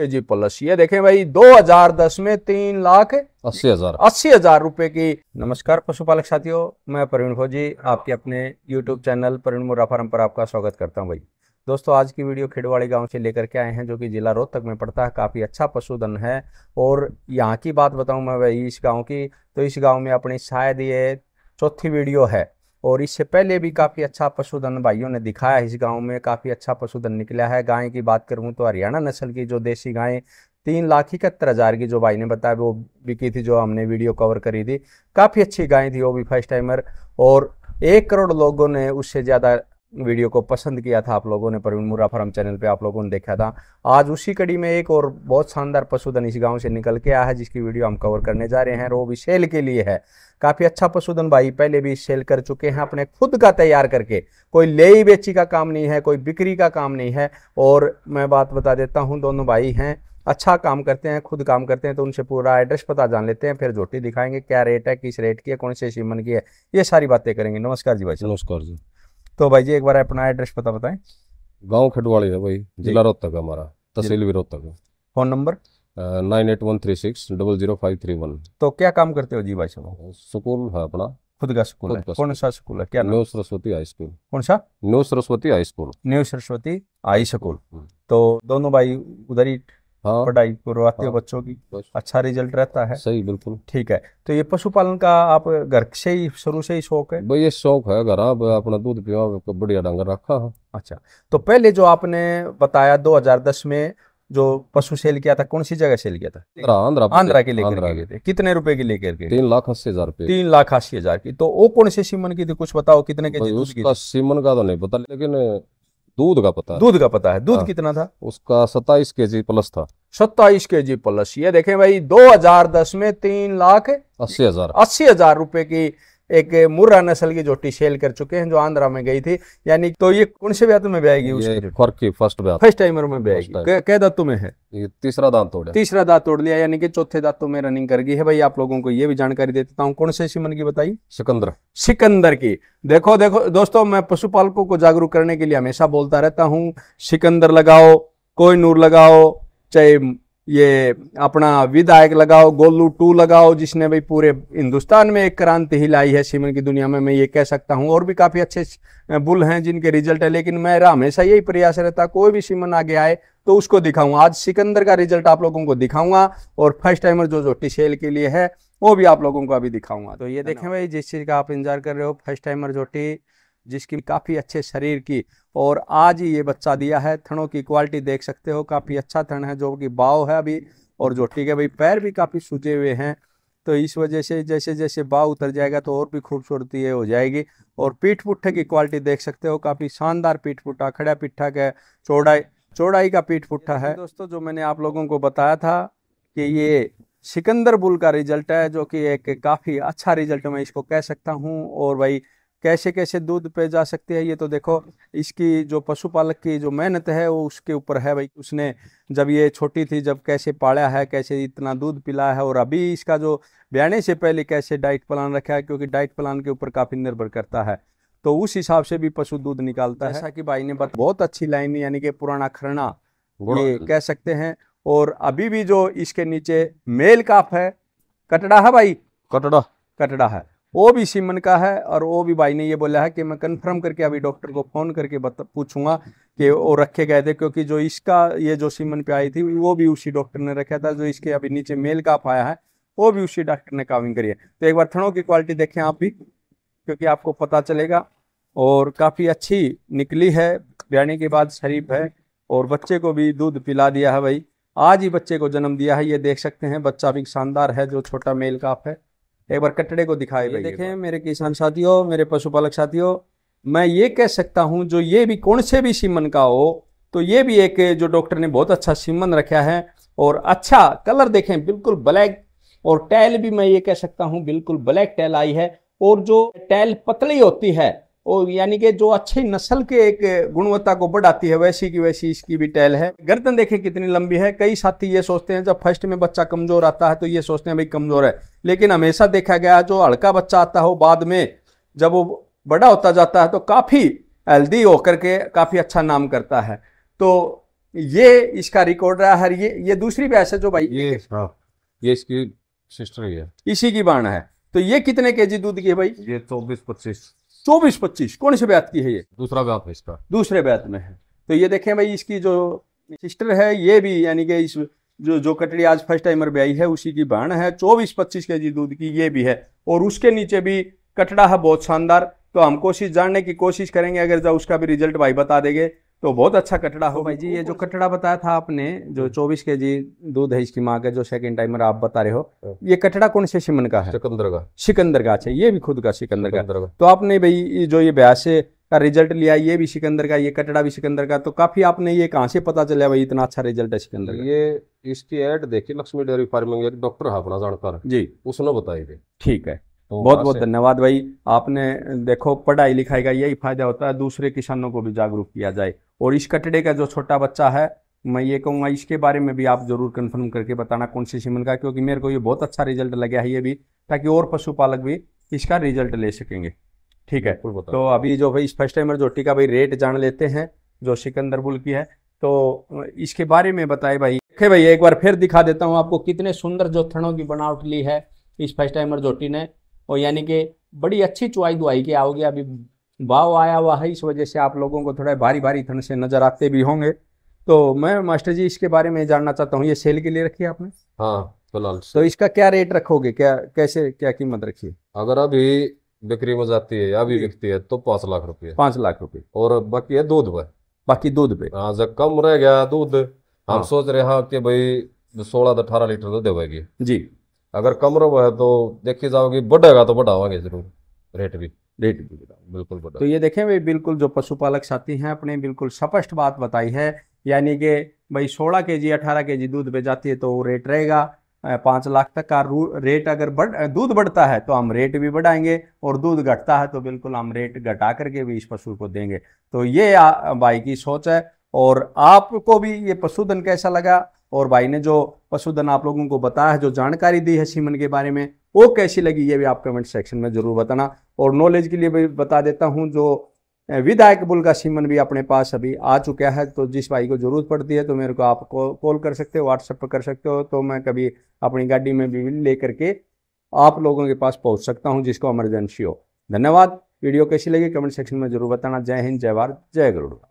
के जी प्लस ये देखें भाई 2010 में तीन लाख अस्सी हजार अस्सी हजार रुपए की नमस्कार पशुपालक साथियों मैं प्रवीण भोजी आपके अपने यूट्यूब चैनल प्रवीण मुरा फार्म पर आपका स्वागत करता हूं भाई दोस्तों आज की वीडियो खेड़वाड़ी गांव से लेकर के आए हैं जो कि जिला रोहतक में पड़ता है काफ़ी अच्छा पशुधन है और यहाँ की बात बताऊं मैं भाई इस गाँव की तो इस गाँव में अपनी शायद ये चौथी वीडियो है और इससे पहले भी काफ़ी अच्छा पशुधन भाइयों ने दिखाया इस गांव में काफ़ी अच्छा पशुधन निकला है गाय की बात करूँ तो हरियाणा नस्ल की जो देसी गायें तीन लाख इकहत्तर हज़ार की जो भाई ने बताया वो बिकी थी जो हमने वीडियो कवर करी थी काफ़ी अच्छी गायें थी वो भी फर्स्ट टाइमर और एक करोड़ लोगों ने उससे ज़्यादा वीडियो को पसंद किया था आप लोगों ने प्रवीण मुरा फार्म चैनल पे आप लोगों ने देखा था आज उसी कड़ी में एक और बहुत शानदार पशुधन इस गांव से निकल के आया है जिसकी वीडियो हम कवर करने जा रहे हैं वो भी सेल के लिए है काफ़ी अच्छा पशुधन भाई पहले भी सेल कर चुके हैं अपने खुद का तैयार करके कोई ले ही बेची का काम नहीं है कोई बिक्री का काम नहीं है और मैं बात बता देता हूँ दोनों भाई हैं अच्छा काम करते हैं खुद काम करते हैं तो उनसे पूरा एड्रेस पता जान लेते हैं फिर झोटी दिखाएंगे क्या रेट है किस रेट की है कौन से सीमन की है ये सारी बातें करेंगे नमस्कार जी भाई नमस्कार जी तो भाई जी एक बार अपना एड्रेस पता बताए गाँव खडवाड़ी है भाई जिला रोहतक है हमारा तहसील भी रोहतक है phone number nine eight one three six double zero five three one तो क्या काम करते हो जी भाई साहब स्कूल है अपना खुद का स्कूल है कौन सा स्कूल है क्या न्यू सरस्वती हाई स्कूल कौन सा new Saraswati high school new Saraswati high हम्म। स्कूल तो दोनों भाई उधर ही हाँ, पढ़ाई करवाते हाँ, हो बच्चों की अच्छा रिजल्ट रहता है सही बिल्कुल ठीक है तो ये पशुपालन का आप घर से ही शुरू से ही शौक है भाई ये शौक है घर आप अपना दूध पिवा तो बढ़िया डांगर रखा है अच्छा तो पहले जो आपने बताया 2010 में जो पशु सेल किया था कौन सी जगह सेल किया था आंध्रा आंध्रा के लेकर के थे कितने रुपए के लेकर के तीन लाख अस्सी हजार रुपए तीन लाख अस्सी हजार की तो वो कौन से सीमन की थी कुछ बताओ कितने के उसका सीमन का तो नहीं पता लेकिन दूध का पता दूध का पता है दूध हाँ। कितना था उसका सत्ताईस के जी प्लस था सत्ताईस के जी प्लस ये देखें भाई 2010 में तीन लाख अस्सी हजार अस्सी हजार रुपए की एक मुर्रा नस्ल की जोटी सेल कर चुके हैं जो आंध्रा में गई थी यानी तो ये कौन से ब्यात में ब्याएगी उसकी फर्स्ट ब्यात फर्स्ट टाइमर में ब्याएगी कै दातु में है तीसरा दांत तोड़ तीसरा दांत तोड़ लिया यानी कि चौथे दांतों में रनिंग कर गई है भाई आप लोगों को ये भी जानकारी दे देता हूँ कौन से सिमन की बताई सिकंदर सिकंदर की देखो देखो दोस्तों मैं पशुपालकों को जागरूक करने के लिए हमेशा बोलता रहता हूँ सिकंदर लगाओ कोई नूर लगाओ चाहे ये अपना विधायक लगाओ गोलू टू लगाओ जिसने भाई पूरे हिंदुस्तान में एक क्रांति ही लाई है सीमेंट की दुनिया में मैं ये कह सकता हूँ और भी काफ़ी अच्छे बुल हैं जिनके रिजल्ट है लेकिन मेरा हमेशा यही प्रयास रहता कोई भी सीमन आगे आए तो उसको दिखाऊंगा आज सिकंदर का रिजल्ट आप लोगों को दिखाऊंगा और फर्स्ट टाइमर जो जो सेल के लिए है वो भी आप लोगों को अभी दिखाऊंगा तो ये देखें भाई जिस चीज़ का आप इंतजार कर रहे हो फर्स्ट टाइमर जोटी जिसकी काफ़ी अच्छे शरीर की और आज ही ये बच्चा दिया है थनों की क्वालिटी देख सकते हो काफ़ी अच्छा थन है जो कि बाव है अभी और जो ठीक है भाई पैर भी काफ़ी सूजे हुए हैं तो इस वजह से जैसे जैसे बाव उतर जाएगा तो और भी खूबसूरती ये हो जाएगी और पीठ पुट्ठे की क्वालिटी देख सकते हो काफ़ी शानदार पीठ पुट्ठा खड़ा पिट्ठा का चौड़ाई चौड़ाई का पीठ पुट्ठा है दोस्तों जो मैंने आप लोगों को बताया था कि ये सिकंदर बुल का रिजल्ट है जो कि एक काफ़ी अच्छा रिजल्ट मैं इसको कह सकता हूँ और भाई कैसे कैसे दूध पे जा सकती है ये तो देखो इसकी जो पशुपालक की जो मेहनत है वो उसके ऊपर है भाई उसने जब ये छोटी थी जब कैसे पाड़ा है कैसे इतना दूध पिलाया है और अभी इसका जो ब्याने से पहले कैसे डाइट प्लान रखा है क्योंकि डाइट प्लान के ऊपर काफ़ी निर्भर करता है तो उस हिसाब से भी पशु दूध निकालता है ऐसा कि भाई ने बता बहुत अच्छी लाइन यानी कि पुराना खरना ये कह सकते हैं और अभी भी जो इसके नीचे मेल काफ है कटड़ा है भाई कटड़ा कटड़ा है वो भी सिमन का है और वो भी भाई ने ये बोला है कि मैं कंफर्म करके अभी डॉक्टर को फ़ोन करके बता पूछूंगा कि वो रखे गए थे क्योंकि जो इसका ये जो सिमन पे आई थी वो भी उसी डॉक्टर ने रखा था जो इसके अभी नीचे मेल काफ आया है वो भी उसी डॉक्टर ने काविंग करी है तो एक बार थनों की क्वालिटी देखें आप भी क्योंकि आपको पता चलेगा और काफ़ी अच्छी निकली है ब्याने के बाद शरीफ है और बच्चे को भी दूध पिला दिया है भाई आज ही बच्चे को जन्म दिया है ये देख सकते हैं बच्चा भी शानदार है जो छोटा मेल काफ है एक बार कटड़े को दिखाए भाई देखें मेरे किसान साथियों मेरे पशुपालक साथियों मैं ये कह सकता हूं जो ये भी कौन से भी सीमन का हो तो ये भी एक जो डॉक्टर ने बहुत अच्छा सीमन रखा है और अच्छा कलर देखें बिल्कुल ब्लैक और टैल भी मैं ये कह सकता हूँ बिल्कुल ब्लैक टैल आई है और जो टैल पतली होती है और यानी कि जो अच्छी नस्ल के एक गुणवत्ता को बढ़ाती है वैसी की वैसी इसकी भी टहल है गर्दन देखें कितनी लंबी है कई साथी ये सोचते हैं जब फर्स्ट में बच्चा कमजोर आता है तो ये सोचते हैं भाई कमजोर है लेकिन हमेशा देखा गया जो हल्का बच्चा आता हो बाद में जब वो बड़ा होता जाता है तो काफ़ी हेल्दी होकर के काफ़ी अच्छा नाम करता है तो ये इसका रिकॉर्ड रहा है ये ये दूसरी भैंस है जो भाई ये हाँ, ये इसकी सिस्टर ही है इसी की बाण है तो ये कितने केजी दूध की है भाई ये चौबीस पच्चीस चौबीस पच्चीस कौन से बैत की है ये दूसरा बैत है इसका दूसरे बैत में है तो ये देखें भाई इसकी जो सिस्टर है ये भी यानी कि इस जो जो कटड़ी आज फर्स्ट टाइमर ब्याई है उसी की बहन है चौबीस पच्चीस के जी दूध की ये भी है और उसके नीचे भी कटड़ा है बहुत शानदार तो हम कोशिश जानने की कोशिश करेंगे अगर जब उसका भी रिजल्ट भाई बता देंगे तो बहुत अच्छा कटड़ा हो तो भाई जी ये जो कटड़ा बताया था आपने जो 24 हम्म। के जी दूध है इसकी माँ का जो सेकंड टाइमर आप बता रहे हो हाँ। ये कटड़ा कौन से सिमन का है सिकंदर का सिकंदर का अच्छा ये भी खुद का सिकंदर का तो आपने भाई जो ये ब्यास का रिजल्ट लिया ये भी सिकंदर का ये कटड़ा भी सिकंदर का तो काफी आपने ये कहाँ से पता चला भाई इतना अच्छा रिजल्ट है सिकंदर ये इसकी एड देखी लक्ष्मी डेयरी फार्मिंग डॉक्टर है अपना जानकार जी उसने बताई थी ठीक है तो बहुत बहुत धन्यवाद भाई आपने देखो पढ़ाई लिखाई का यही फायदा होता है दूसरे किसानों को भी जागरूक किया जाए और इस कटड़े का जो छोटा बच्चा है मैं ये कहूँगा इसके बारे में भी आप जरूर कंफर्म करके बताना कौन सी सीमन का क्योंकि मेरे को ये बहुत अच्छा रिजल्ट लगा है ये भी ताकि और पशुपालक भी इसका रिजल्ट ले सकेंगे ठीक है तो अभी जो भाई फर्स्ट टाइमर जो टीका भाई रेट जान लेते हैं जो सिकंदर बुल की है तो इसके बारे में बताए भाई देखे भाई एक बार फिर दिखा देता हूँ आपको कितने सुंदर जो थनों की बनावट ली है इस फर्स्ट टाइमर जोटी ने और यानी कि बड़ी अच्छी चुआई दुआई की आओगे अभी भाव आया हुआ है इस वजह से आप लोगों को थोड़ा भारी भारी ठंड से नज़र आते भी होंगे तो मैं मास्टर जी इसके बारे में जानना चाहता हूँ ये सेल के लिए रखी है आपने हाँ फिलहाल तो इसका क्या रेट रखोगे क्या कैसे क्या कीमत रखिए अगर अभी बिक्री में जाती है या बिकती है तो पांच लाख रुपये पांच लाख रुपये और बाकी है दूध पर बाकी दूध पे हाँ जब कम रह गया दूध हम हाँ। सोच रहे हैं कि भाई सोलह अठारह लीटर दूध देवेगी जी अगर कम रो है तो देखिए जाओगे बढ़ेगा तो बढ़ावागे जरूर रेट भी रेट भी बिल्कुल बढ़ा तो ये देखें भाई बिल्कुल जो पशुपालक साथी हैं अपने बिल्कुल स्पष्ट बात बताई है यानी कि भाई सोलह के जी अठारह के जी दूध बेचाती है तो वो रेट रहेगा पाँच लाख तक का रेट अगर बढ़ दूध बढ़ता है तो हम रेट भी बढ़ाएंगे और दूध घटता है तो बिल्कुल हम रेट घटा करके भी इस पशु को देंगे तो ये भाई की सोच है और आपको भी ये पशुधन कैसा लगा और भाई ने जो पशुधन आप लोगों को बताया है जो जानकारी दी है सीमन के बारे में वो कैसी लगी ये भी आप कमेंट सेक्शन में ज़रूर बताना और नॉलेज के लिए भी बता देता हूँ जो विधायक बुल का सीमन भी अपने पास अभी आ चुका है तो जिस भाई को ज़रूरत पड़ती है तो मेरे को आप कॉल कर सकते हो व्हाट्सएप पर कर सकते हो तो मैं कभी अपनी गाड़ी में भी ले करके आप लोगों के पास पहुँच सकता हूँ जिसको इमरजेंसी हो धन्यवाद वीडियो कैसी लगी कमेंट सेक्शन में जरूर बताना जय हिंद जय भारत जय गरुड़